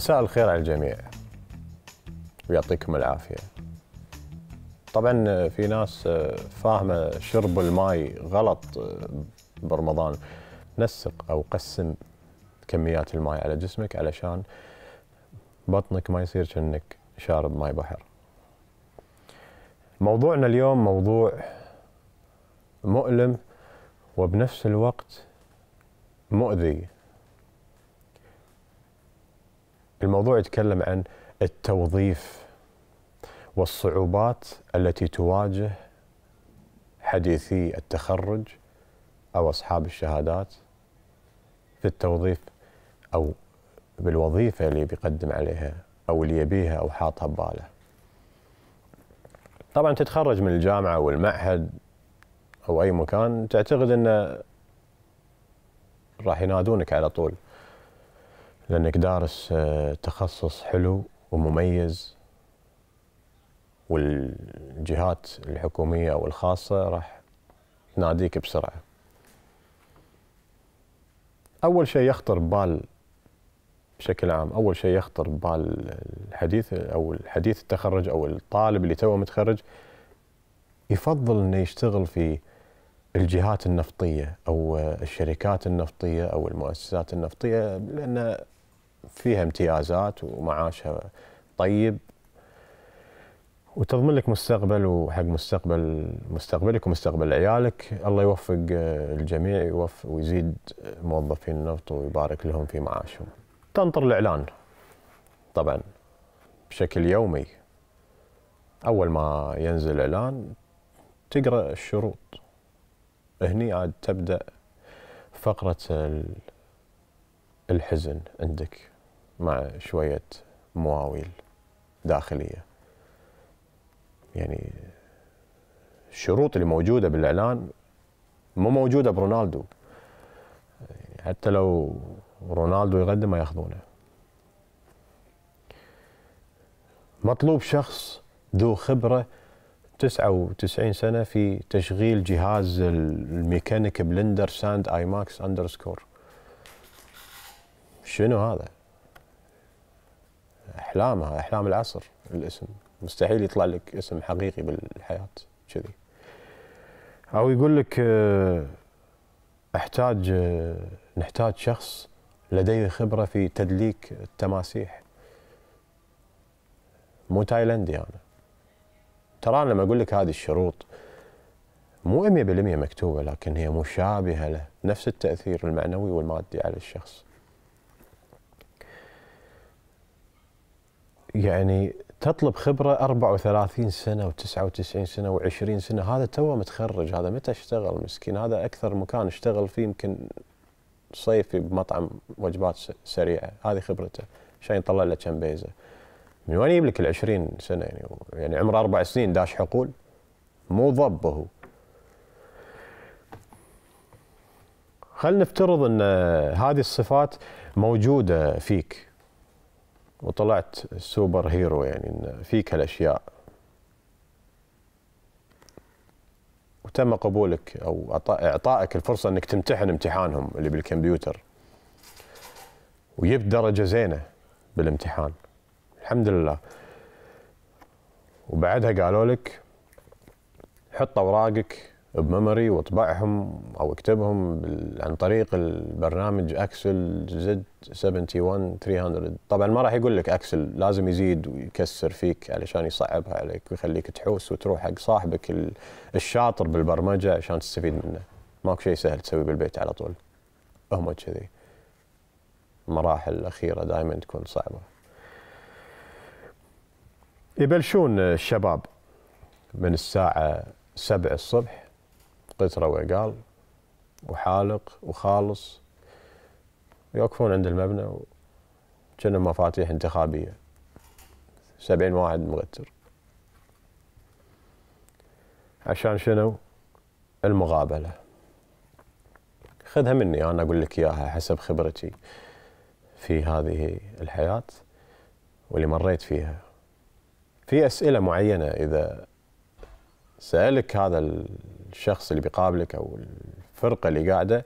مساء الخير على الجميع ويعطيكم العافية طبعا آه، في ناس آه، فاهمة شرب الماي غلط آه، برمضان نسق أو قسم كميات الماي على جسمك علشان بطنك ما يصير كأنك شارب ماي بحر موضوعنا اليوم موضوع مؤلم وبنفس الوقت مؤذي الموضوع يتكلم عن التوظيف والصعوبات التي تواجه حديثي التخرج او اصحاب الشهادات في التوظيف او بالوظيفه اللي بيقدم عليها او اللي يبيها او حاطها بباله. طبعا تتخرج من الجامعه والمعهد او اي مكان تعتقد انه راح ينادونك على طول. لأنك دارس آه، تخصص حلو ومميز والجهات الحكومية أو الخاصة راح تناديك بسرعة أول شيء يخطر ببال بشكل عام أول شيء يخطر ببال الحديث أو الحديث التخرج أو الطالب اللي توه متخرج يفضل أنه يشتغل في الجهات النفطية أو الشركات النفطية أو المؤسسات النفطية لأن فيها امتيازات ومعاشها طيب وتضمن لك مستقبل وحق مستقبل مستقبلك ومستقبل عيالك الله يوفق آه، الجميع يوفق ويزيد موظفين النفط ويبارك لهم في معاشهم تنطر الاعلان طبعا بشكل يومي اول ما ينزل اعلان تقرا الشروط هني عاد تبدا فقره الحزن عندك مع شوية مواويل داخلية يعني الشروط اللي موجودة بالإعلان مو موجودة برونالدو حتى لو رونالدو يقدم ما ياخذونه مطلوب شخص ذو خبرة 99 سنة في تشغيل جهاز الميكانيك بلندر ساند اي ماكس اندرسكور شنو هذا؟ احلامها احلام العصر الاسم مستحيل يطلع لك اسم حقيقي بالحياه كذي او يقول لك آه، احتاج آه، نحتاج شخص لديه خبره في تدليك التماسيح مو تايلندي انا ترى انا لما اقول لك هذه الشروط مو 100% مكتوبه لكن هي مشابهه له نفس التاثير المعنوي والمادي على الشخص يعني تطلب خبره 34 سنه و99 سنه و20 سنه هذا توه متخرج هذا متى اشتغل مسكين هذا اكثر مكان اشتغل فيه يمكن صيفي بمطعم وجبات سريعه هذه خبرته عشان يطلع له كم بيزه من وين يجيب لك ال 20 سنه يعني يعني عمره اربع سنين داش حقول مو ضب هو خلينا نفترض ان هذه الصفات موجوده فيك وطلعت سوبر هيرو يعني فيك هالاشياء وتم قبولك او اعطائك الفرصه انك تمتحن امتحانهم اللي بالكمبيوتر وجبت درجه زينه بالامتحان الحمد لله وبعدها قالوا لك حط اوراقك بميموري واطبعهم او اكتبهم عن طريق البرنامج اكسل زد 71 300 طبعا ما راح يقول لك اكسل لازم يزيد ويكسر فيك علشان يصعبها عليك ويخليك تحوس وتروح حق صاحبك الشاطر بالبرمجه عشان تستفيد منه ماكو شيء سهل تسويه بالبيت على طول هم كذي المراحل الاخيره دائما تكون صعبه يبلشون الشباب من الساعه 7 الصبح قطره وعقال وحالق وخالص يوقفون عند المبنى كأنهم مفاتيح انتخابية سبعين واحد مغتر عشان شنو المقابلة خذها مني أنا أقول لك إياها حسب خبرتي في هذه الحياة واللي مريت فيها في أسئلة معينة إذا سألك هذا الشخص اللي بيقابلك او الفرقه اللي قاعده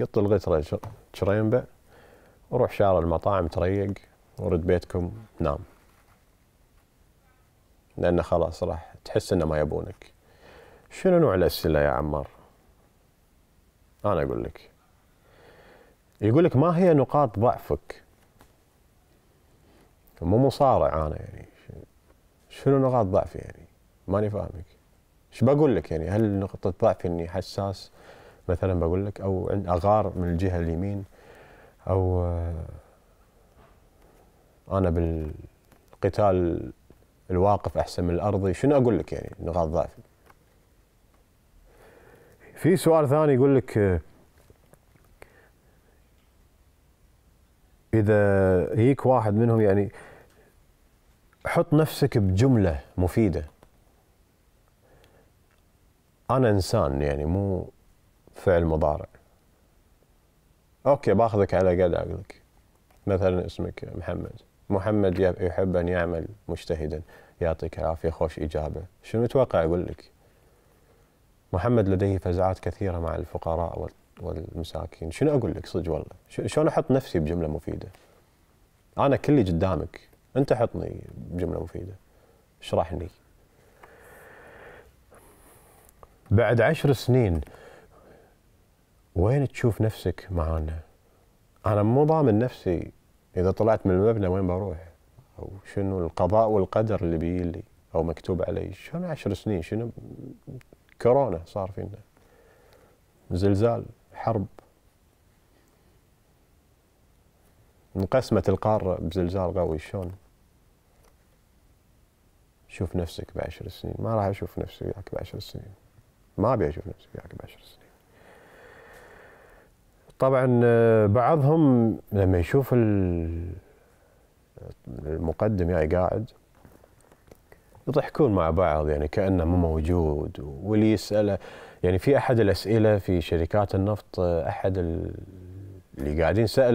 قط الغتره شريمبه وروح شارع المطاعم تريق ورد بيتكم نام لانه خلاص راح تحس انه ما يبونك شنو نوع الاسئله يا عمار انا اقول لك يقول لك ما هي نقاط ضعفك مو مصارع انا يعني شنو نقاط ضعفي يعني ماني فاهمك ايش بقول لك يعني هل نقطه ضعفي اني حساس مثلا بقول لك او اغار من الجهه اليمين او آه، انا بالقتال الواقف احسن من الارضي شنو اقول لك يعني نقاط ضعفي في سؤال ثاني يقول لك اذا هيك واحد منهم يعني حط نفسك بجمله مفيده انا انسان يعني مو فعل مضارع اوكي باخذك على قد عقلك مثلا اسمك محمد محمد يحب ان يعمل مجتهدا يعطيك العافيه خوش اجابه شنو تتوقع اقول لك محمد لديه فزعات كثيره مع الفقراء والمساكين شنو اقول لك صدق والله شلون احط نفسي بجمله مفيده انا كلي قدامك انت حطني بجمله مفيده اشرح لي بعد عشر سنين وين تشوف نفسك معانا؟ أنا مو ضامن نفسي إذا طلعت من المبنى وين بروح؟ أو شنو القضاء والقدر اللي لي أو مكتوب علي؟ شنو عشر سنين؟ شنو كورونا صار فينا زلزال حرب انقسمت القارة بزلزال قوي شلون؟ شوف نفسك بعشر سنين ما راح أشوف نفسي وياك بعشر سنين ما ابي اشوف نفسي وياك عقب 10 سنين طبعا آه، بعضهم لما يشوف المقدم يعني قاعد يضحكون مع بعض يعني كانه مو موجود واللي يساله يعني في احد الاسئله في شركات النفط آه، احد اللي قاعدين سال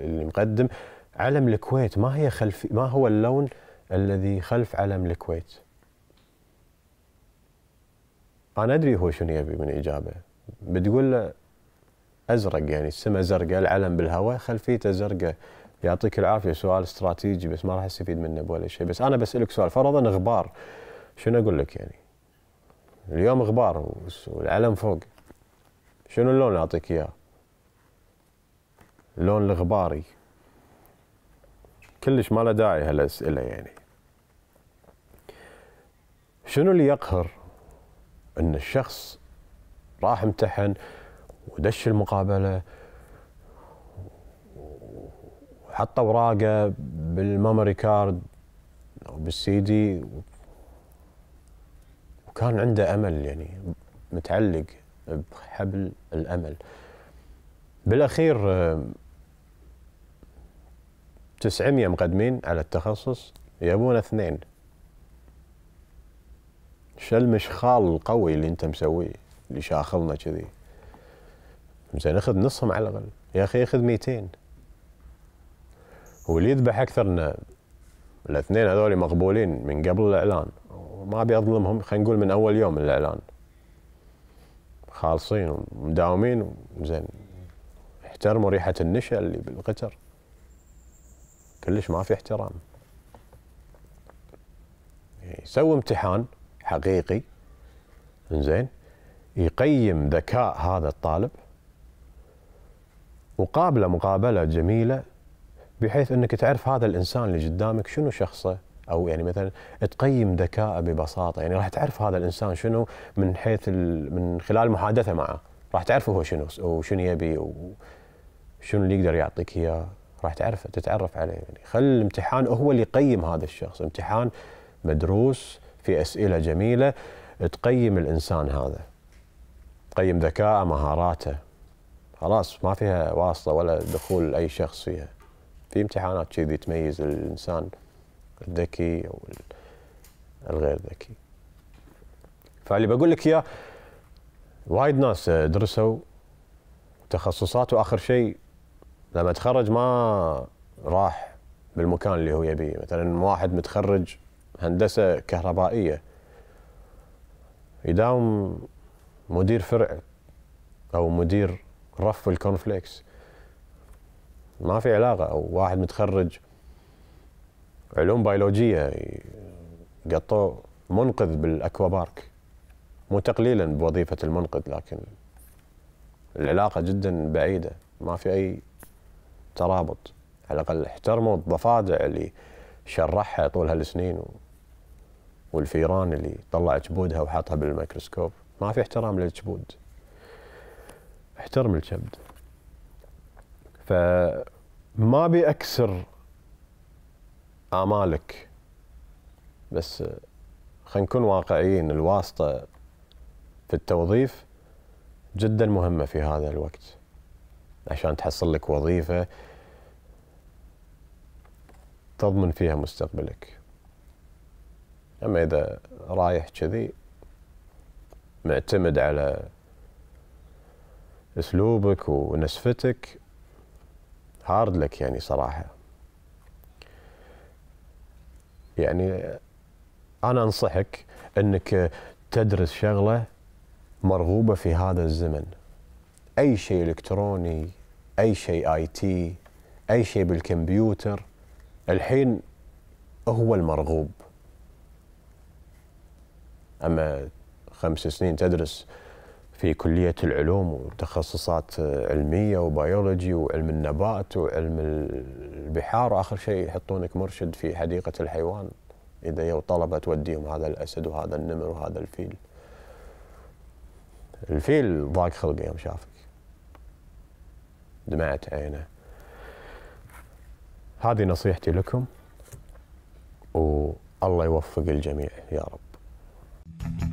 اللي مقدم علم الكويت ما هي خلف ما هو اللون الذي خلف علم الكويت؟ انا ادري هو شنو يبي من اجابه بتقول له ازرق يعني السماء زرقاء العلم بالهواء خلفيته زرقاء يعطيك العافيه سؤال استراتيجي بس ما راح استفيد منه ولا شيء بس انا بسالك سؤال فرضا غبار شنو اقول لك يعني اليوم غبار والعلم فوق شنو اللون اللي اعطيك اياه اللون الغباري كلش ما له داعي هالاسئله يعني شنو اللي يقهر ان الشخص راح امتحن ودش المقابله وحط اوراقه بالميموري كارد او بالسي دي وكان عنده امل يعني متعلق بحبل الامل بالاخير 900 مقدمين على التخصص يبون اثنين شو المشخال القوي اللي انت مسويه اللي شاخلنا كذي زين اخذ نصهم على الاقل يا اخي اخذ 200 واللي يذبح اكثرنا الاثنين هذول مقبولين من قبل الاعلان ما ابي اظلمهم خلينا نقول من اول يوم من الاعلان خالصين ومداومين زين احترموا ريحه النشا اللي بالقتر كلش ما في احترام إيه، سوي امتحان حقيقي زين يقيم ذكاء هذا الطالب وقابله مقابله جميله بحيث انك تعرف هذا الانسان اللي قدامك شنو شخصه او يعني مثلا تقيم ذكاءه ببساطه يعني راح تعرف هذا الانسان شنو من حيث من خلال المحادثه معه راح تعرفه هو شنو وشنو يبي وشنو اللي يقدر يعطيك اياه راح تعرف تتعرف عليه يعني خل الامتحان هو اللي يقيم هذا الشخص امتحان مدروس في أسئلة جميلة تقيم الإنسان هذا تقيم ذكاءه مهاراته خلاص ما فيها واسطة ولا دخول أي شخص فيها في امتحانات كذي تميز الإنسان الذكي أو الغير ذكي فاللي بقول لك اياه وايد ناس درسوا تخصصات واخر شيء لما تخرج ما راح بالمكان اللي هو يبيه مثلا واحد متخرج هندسه كهربائيه يداوم مدير فرع او مدير رف الكونفليكس ما في علاقه او واحد متخرج علوم بيولوجيه قطوه منقذ بالاكوا بارك مو تقليلا بوظيفه المنقذ لكن العلاقه جدا بعيده ما في اي ترابط على الاقل احترموا الضفادع اللي شرحها طول هالسنين و... والفيران اللي طلع كبودها وحطها بالميكروسكوب ما في احترام للكبود احترم الكبد فما بي اكسر امالك بس خلينا نكون واقعيين الواسطه في التوظيف جدا مهمه في هذا الوقت عشان تحصل لك وظيفه تضمن فيها مستقبلك اما اذا رايح كذي معتمد على اسلوبك ونسفتك هارد لك يعني صراحه يعني انا انصحك انك تدرس شغله مرغوبه في هذا الزمن اي شيء الكتروني اي شيء اي تي اي شيء بالكمبيوتر الحين هو المرغوب اما خمس سنين تدرس في كليه العلوم وتخصصات علميه وبيولوجي وعلم النبات وعلم البحار واخر شيء يحطونك مرشد في حديقه الحيوان اذا يو طلبه توديهم هذا الاسد وهذا النمر وهذا الفيل الفيل ضاق خلقه يوم شافك دمعت عينه هذه نصيحتي لكم والله يوفق الجميع يا رب Thank you.